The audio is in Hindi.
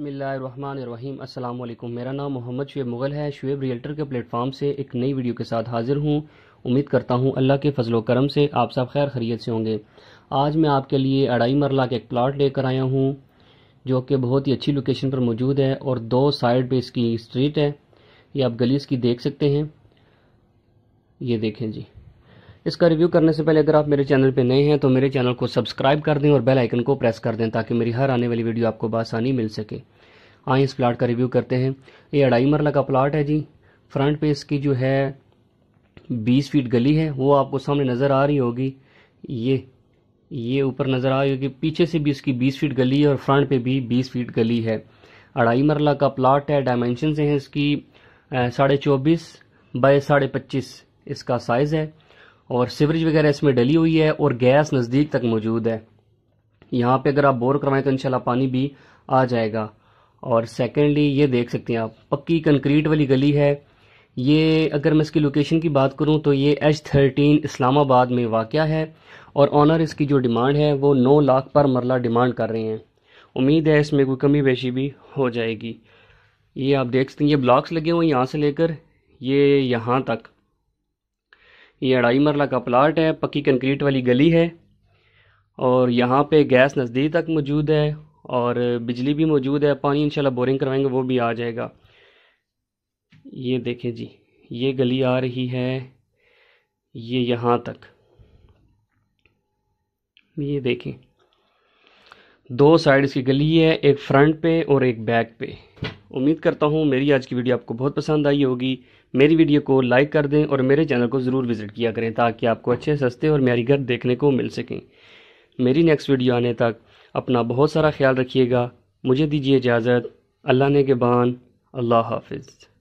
बसमीम अल्लाम मेरा नाम मोहम्मद शुएब मुग़ल है शुएब रियल्टर के प्लेटफॉर्म से एक नई वीडियो के साथ हाज़िर हूँ उम्मीद करता हूँ अल्लाह के फजलो करम से आप सब खैर खरीत से होंगे आज मैं आपके लिए अढ़ाई मरला के एक प्लाट लेकर आया हूँ जो कि बहुत ही अच्छी लोकेशन पर मौजूद है और दो साइड पर इसकी स्ट्रीट है ये आप गली इसकी देख सकते हैं ये देखें जी इसका रिव्यू करने से पहले अगर आप मेरे चैनल पर नए हैं तो मेरे चैनल को सब्सक्राइब कर दें और बेल आइकन को प्रेस कर दें ताकि मेरी हर आने वाली वीडियो आपको बसानी मिल सके आए इस प्लाट का रिव्यू करते हैं ये अढ़ाई मरला का प्लाट है जी फ्रंट पे इसकी जो है बीस फीट गली है वो आपको सामने नज़र आ रही होगी ये ये ऊपर नज़र आ रही होगी पीछे से भी इसकी बीस फीट गली है और फ्रंट पे भी बीस फीट गली है अढ़ाई मरला का प्लाट है डायमेंशन से हैं इसकी साढ़े चौबीस बाय साढ़े पच्चीस इसका साइज़ है और सिवरेज वगैरह इसमें डली हुई है और गैस नज़दीक तक मौजूद है यहाँ पे अगर आप बोर करवाएं तो इनशाला पानी भी आ जाएगा और सेकेंडली ये देख सकते हैं आप पक्की कंक्रीट वाली गली है ये अगर मैं इसकी लोकेशन की बात करूं तो ये एच थर्टीन इस्लामाबाद में वाक़ है और ऑनर इसकी जो डिमांड है वो नौ लाख पर मरला डिमांड कर रहे हैं उम्मीद है इसमें कोई कमी बेशी भी हो जाएगी ये आप देख सकते हैं ये ब्लॉक्स लगे हुए हैं यहाँ से लेकर ये यहाँ तक ये अढ़ाई मरला का प्लाट है पक्की कंक्रीट वाली गली है और यहाँ पे गैस नज़दीक तक मौजूद है और बिजली भी मौजूद है पानी इंशाल्लाह बोरिंग करवाएंगे वो भी आ जाएगा ये देखें जी ये गली आ रही है ये यहाँ तक ये देखें दो साइड इसकी गली है एक फ्रंट पे और एक बैक पे उम्मीद करता हूँ मेरी आज की वीडियो आपको बहुत पसंद आई होगी मेरी वीडियो को लाइक कर दें और मेरे चैनल को ज़रूर विज़िट किया करें ताकि आपको अच्छे सस्ते और मेरी घर देखने को मिल सकें मेरी नेक्स्ट वीडियो आने तक अपना बहुत सारा ख्याल रखिएगा मुझे दीजिए इजाज़त अल्लाह ने के बान अल्लाह हाफिज़